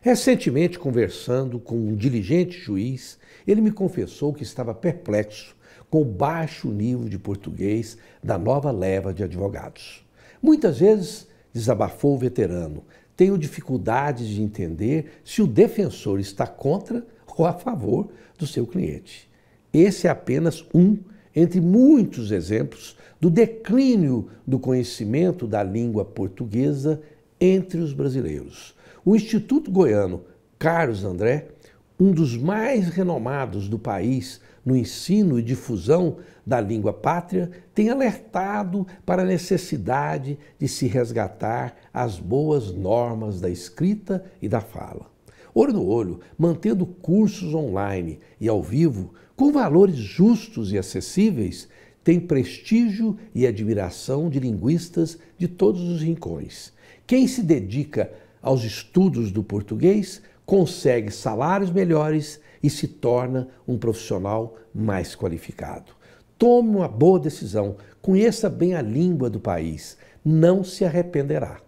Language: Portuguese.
Recentemente, conversando com um diligente juiz, ele me confessou que estava perplexo com o baixo nível de português da nova leva de advogados. Muitas vezes, desabafou o veterano, tenho dificuldades de entender se o defensor está contra ou a favor do seu cliente. Esse é apenas um entre muitos exemplos do declínio do conhecimento da língua portuguesa entre os brasileiros. O Instituto Goiano Carlos André, um dos mais renomados do país no ensino e difusão da língua pátria, tem alertado para a necessidade de se resgatar as boas normas da escrita e da fala. Olho no olho, mantendo cursos online e ao vivo, com valores justos e acessíveis, tem prestígio e admiração de linguistas de todos os rincões. Quem se dedica aos estudos do português, consegue salários melhores e se torna um profissional mais qualificado. Tome uma boa decisão, conheça bem a língua do país, não se arrependerá.